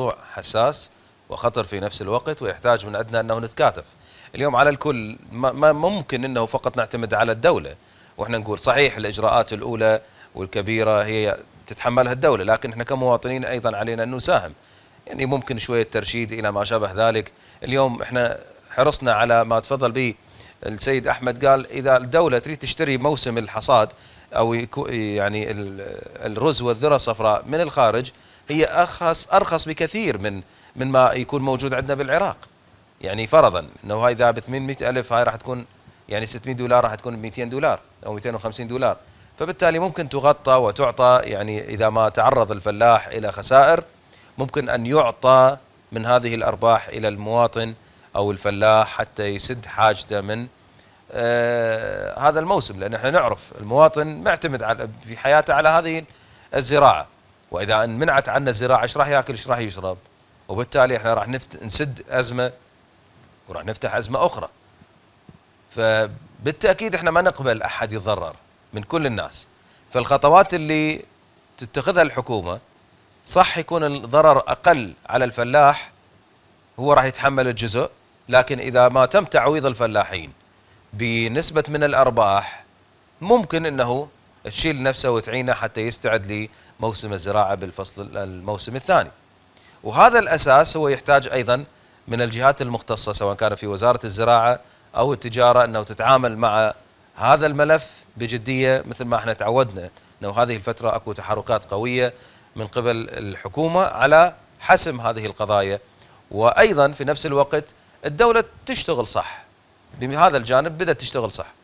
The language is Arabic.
موضوع حساس وخطر في نفس الوقت ويحتاج من عندنا انه نتكاتف. اليوم على الكل ما ممكن انه فقط نعتمد على الدوله واحنا نقول صحيح الاجراءات الاولى والكبيره هي تتحملها الدوله لكن احنا كمواطنين ايضا علينا ان نساهم. يعني ممكن شويه ترشيد الى ما شابه ذلك. اليوم احنا حرصنا على ما تفضل به السيد احمد قال اذا الدوله تريد تشتري موسم الحصاد او يعني الرز والذره الصفراء من الخارج هي ارخص ارخص بكثير من من ما يكون موجود عندنا بالعراق يعني فرضا انه هاي اذا ب 800 الف هاي راح تكون يعني 600 دولار راح تكون ب 200 دولار او 250 دولار فبالتالي ممكن تغطى وتعطى يعني اذا ما تعرض الفلاح الى خسائر ممكن ان يعطى من هذه الارباح الى المواطن او الفلاح حتى يسد حاجته من آه هذا الموسم لان احنا نعرف المواطن معتمد على في حياته على هذه الزراعه واذا منعت عنا الزراعه ايش راح ياكل ايش راح يشرب وبالتالي احنا راح نفت نسد ازمه وراح نفتح ازمه اخرى فبالتاكيد احنا ما نقبل احد يتضرر من كل الناس فالخطوات اللي تتخذها الحكومه صح يكون الضرر اقل على الفلاح هو راح يتحمل الجزء لكن إذا ما تم تعويض الفلاحين بنسبة من الأرباح ممكن أنه تشيل نفسه وتعينه حتى يستعد لموسم الزراعة بالفصل الموسم الثاني وهذا الأساس هو يحتاج أيضا من الجهات المختصة سواء كان في وزارة الزراعة أو التجارة أنه تتعامل مع هذا الملف بجدية مثل ما احنا تعودنا أنه هذه الفترة أكو تحركات قوية من قبل الحكومة على حسم هذه القضايا وأيضا في نفس الوقت الدولة تشتغل صح بهذا الجانب بدأت تشتغل صح